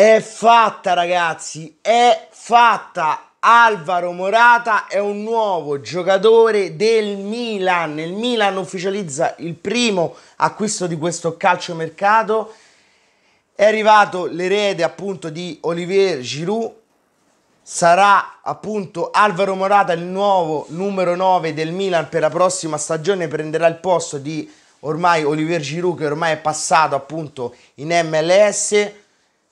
È fatta ragazzi, è fatta. Alvaro Morata è un nuovo giocatore del Milan. Il Milan ufficializza il primo acquisto di questo calciomercato. È arrivato l'erede appunto di Olivier Giroud. Sarà appunto Alvaro Morata il nuovo numero 9 del Milan per la prossima stagione. Prenderà il posto di ormai Olivier Giroud che ormai è passato appunto in MLS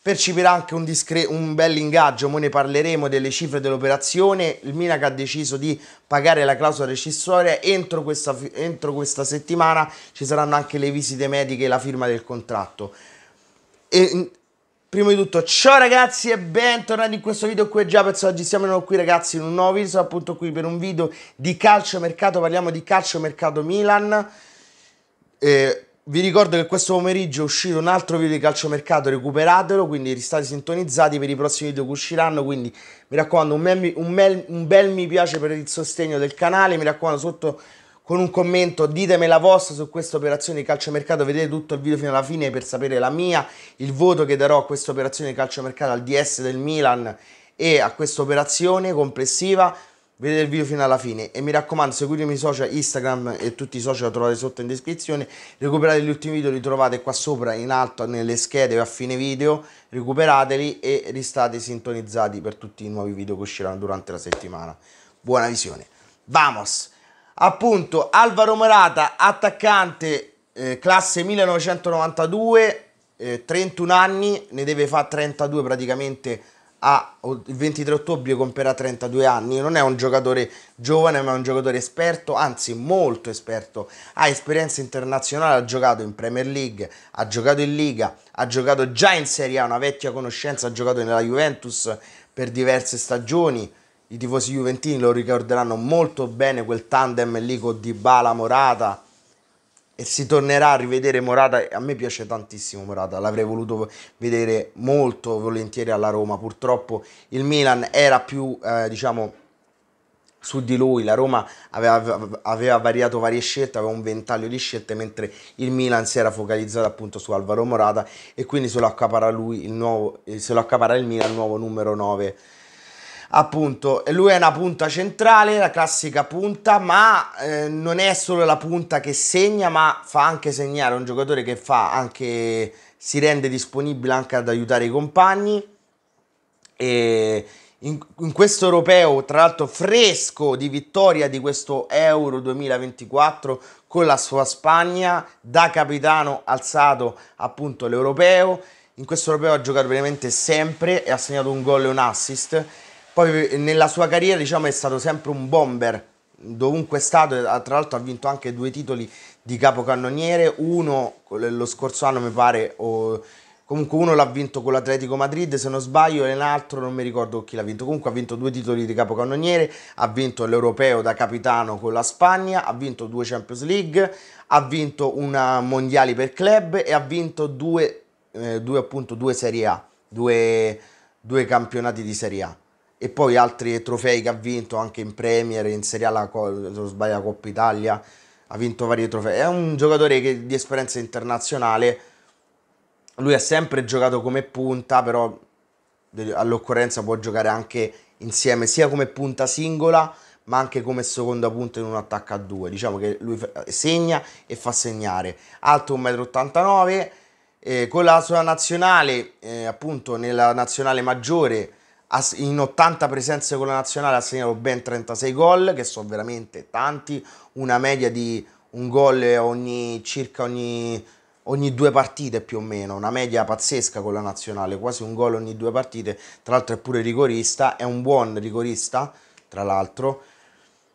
percepirà anche un, discre- un bel ingaggio, Ora ne parleremo delle cifre dell'operazione, il Milan ha deciso di pagare la clausola rescissoria, entro questa, entro questa settimana ci saranno anche le visite mediche e la firma del contratto. E, prima di tutto ciao ragazzi e bentornati in questo video qui già penso oggi siamo qui ragazzi in un nuovo video appunto qui per un video di calcio mercato parliamo di calcio mercato Milan eh, vi ricordo che questo pomeriggio è uscito un altro video di calciomercato, recuperatelo, quindi restate sintonizzati per i prossimi video che usciranno, quindi mi raccomando un, mel, un, mel, un bel mi piace per il sostegno del canale, mi raccomando sotto con un commento ditemi la vostra su questa operazione di calciomercato, vedete tutto il video fino alla fine per sapere la mia, il voto che darò a questa operazione di calciomercato al DS del Milan e a questa operazione complessiva vedete il video fino alla fine e mi raccomando seguitemi i social Instagram e tutti i social trovate sotto in descrizione recuperate gli ultimi video li trovate qua sopra in alto nelle schede a fine video recuperateli e restate sintonizzati per tutti i nuovi video che usciranno durante la settimana buona visione vamos appunto Alvaro Morata attaccante eh, classe 1992 eh, 31 anni ne deve fare 32 praticamente ha, il 23 ottobre compierà 32 anni, non è un giocatore giovane ma è un giocatore esperto, anzi molto esperto, ha esperienza internazionale, ha giocato in Premier League, ha giocato in Liga, ha giocato già in Serie A, una vecchia conoscenza, ha giocato nella Juventus per diverse stagioni, i tifosi juventini lo ricorderanno molto bene quel tandem lì con Dybala Morata, e si tornerà a rivedere Morata. A me piace tantissimo Morata, l'avrei voluto vedere molto volentieri alla Roma. Purtroppo il Milan era più, eh, diciamo, su di lui. La Roma aveva, aveva, variato varie scelte, aveva un ventaglio di scelte, mentre il Milan si era focalizzato appunto su Alvaro Morata e quindi se lo accapara, lui, il, nuovo, eh, se lo accapara il Milan, il nuovo numero 9 appunto lui è una punta centrale, la classica punta, ma eh, non è solo la punta che segna, ma fa anche segnare, è un giocatore che fa anche, si rende disponibile anche ad aiutare i compagni. E in, in questo europeo, tra l'altro fresco di vittoria di questo Euro 2024 con la sua Spagna, da capitano alzato appunto l'europeo. In questo europeo ha giocato veramente sempre e ha segnato un gol e un assist poi eh, nella sua carriera diciamo, è stato sempre un bomber, dovunque è stato, eh, tra l'altro ha vinto anche due titoli di capocannoniere, uno lo scorso anno mi pare, o comunque uno l'ha vinto con l'Atletico Madrid se non sbaglio e l'altro non mi ricordo chi l'ha vinto, comunque ha vinto due titoli di capocannoniere, ha vinto l'Europeo da capitano con la Spagna, ha vinto due Champions League, ha vinto una Mondiali per club e ha vinto due, eh, due, appunto, due Serie A, due, due campionati di Serie A e poi altri trofei che ha vinto anche in Premier, in Serie A, se non sbaglio, Coppa Italia, ha vinto vari trofei. È un giocatore che, di esperienza internazionale, lui ha sempre giocato come punta, però all'occorrenza può giocare anche insieme, sia come punta singola, ma anche come seconda punta in un attacco a due. Diciamo che lui segna e fa segnare. Alto 1,89 m, eh, con la sua nazionale, eh, appunto nella nazionale maggiore, in 80 presenze con la nazionale ha segnato ben 36 gol, che sono veramente tanti, una media di un gol ogni, circa ogni, ogni, due partite più o meno, una media pazzesca con la nazionale, quasi un gol ogni due partite, tra l'altro è pure rigorista, è un buon rigorista, tra l'altro.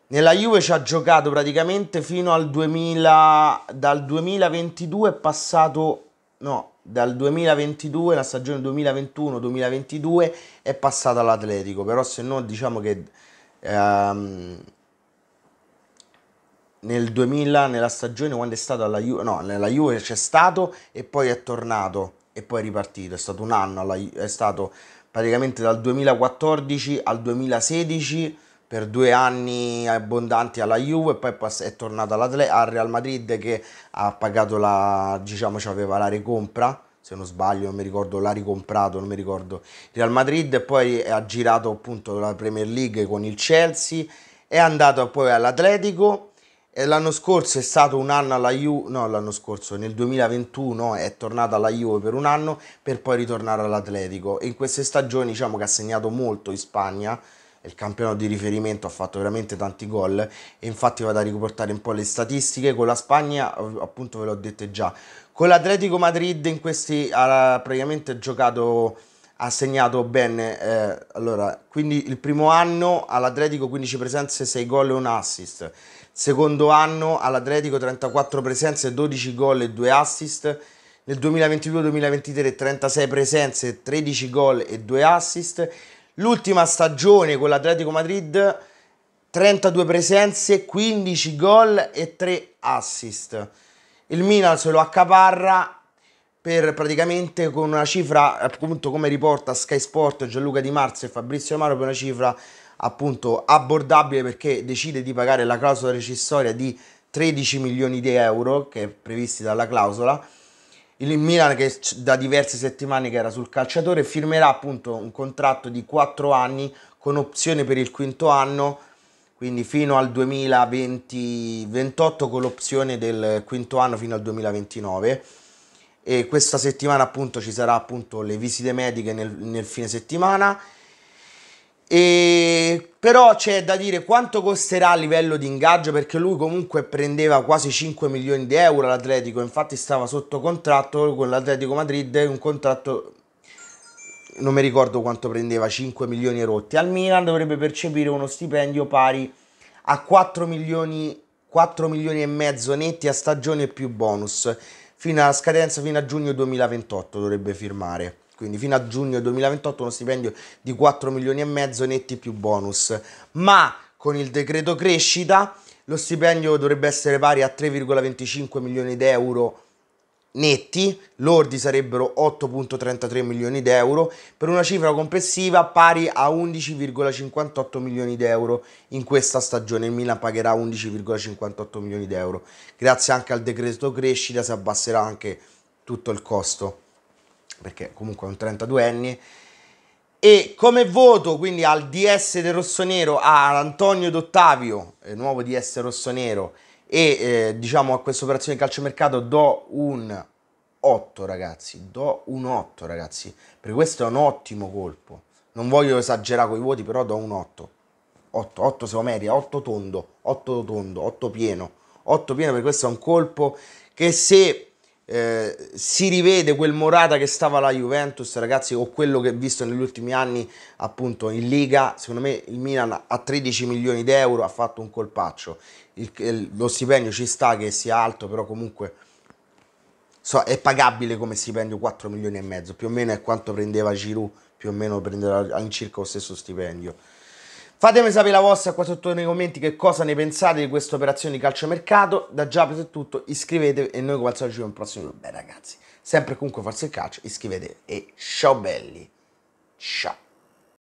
Nella Juve ci ha giocato praticamente fino al 2000, dal 2022 è passato, no, dal 2022, la stagione 2021-2022 è passata all'Atletico, però se no diciamo che ehm, nel 2000, nella stagione quando è stato alla Juve, no, nella Juve c'è stato e poi è tornato e poi è ripartito, è stato un anno, alla, è stato praticamente dal 2014 al 2016 per due anni abbondanti alla Juve, poi è tornato al Real Madrid che ha pagato la, diciamo, aveva la ricompra, se non sbaglio, non mi ricordo, l'ha ricomprato, non mi ricordo, Real Madrid, e poi ha girato appunto la Premier League con il Chelsea, è andato poi all'Atletico, l'anno scorso è stato un anno alla Juve, no l'anno scorso, nel 2021 è tornato alla Juve per un anno per poi ritornare all'Atletico. In queste stagioni diciamo che ha segnato molto in Spagna, il campionato di riferimento, ha fatto veramente tanti gol e infatti vado a riportare un po' le statistiche con la Spagna, appunto ve l'ho detto già. Con l'Atletico Madrid in questi ha praticamente giocato ha segnato bene eh, allora, quindi il primo anno all'Atletico 15 presenze, 6 gol e 1 assist. Secondo anno all'Atletico 34 presenze, 12 gol e 2 assist. Nel 2022-2023 36 presenze, 13 gol e 2 assist L'ultima stagione con l'Atletico Madrid, 32 presenze, 15 gol e 3 assist. Il Milan se lo accaparra per praticamente con una cifra, appunto come riporta Sky Sport, Gianluca Di Marzio e Fabrizio Amaro, per una cifra appunto abbordabile perché decide di pagare la clausola recissoria di 13 milioni di euro che è previsti dalla clausola il Milan che da diverse settimane che era sul calciatore firmerà appunto un contratto di 4 anni con opzione per il quinto anno quindi fino al 2028 con l'opzione del quinto anno fino al 2029 e questa settimana appunto ci saranno appunto le visite mediche nel, nel fine settimana e però c'è da dire quanto costerà a livello di ingaggio perché lui comunque prendeva quasi 5 milioni di euro all'Atletico, infatti stava sotto contratto con l'Atletico Madrid, un contratto non mi ricordo quanto prendeva, 5 milioni rotti. Al Milan dovrebbe percepire uno stipendio pari a 4 milioni, 4 milioni e mezzo netti a stagione più bonus, fino alla scadenza fino a giugno 2028 dovrebbe firmare quindi fino a giugno 2028 uno stipendio di 4 milioni e mezzo netti più bonus, ma con il decreto crescita lo stipendio dovrebbe essere pari a 3,25 milioni di euro netti, lordi sarebbero 8.33 milioni di euro, per una cifra complessiva pari a 11,58 milioni di euro. In questa stagione il Milan pagherà 11,58 milioni di euro. Grazie anche al decreto crescita si abbasserà anche tutto il costo perché comunque è un 32enne. E come voto quindi al DS del rossonero a Antonio D'Ottavio, eh, nuovo DS rossonero, e eh, diciamo a questa operazione di calciomercato do un 8 ragazzi, do un 8 ragazzi, perché questo è un ottimo colpo. Non voglio esagerare con i voti, però do un 8. 8, 8 se lo merita, 8 tondo, 8 tondo, 8 pieno, 8 pieno perché questo è un colpo che se eh, si rivede quel Morata che stava alla Juventus, ragazzi, o quello che ho visto negli ultimi anni appunto in Liga. Secondo me il Milan a 13 milioni di euro ha fatto un colpaccio. Il, lo stipendio ci sta che sia alto, però comunque so, è pagabile come stipendio 4 milioni e mezzo, più o meno è quanto prendeva Giroud, più o meno prendeva all'incirca lo stesso stipendio. Fatemi sapere la vostra qua sotto nei commenti che cosa ne pensate di questa operazione di calciomercato. Da già per tutto, iscrivetevi e noi come al solito ci vediamo prossimo. video. Beh ragazzi, sempre comunque forse il calcio, iscrivetevi e ciao belli. Ciao.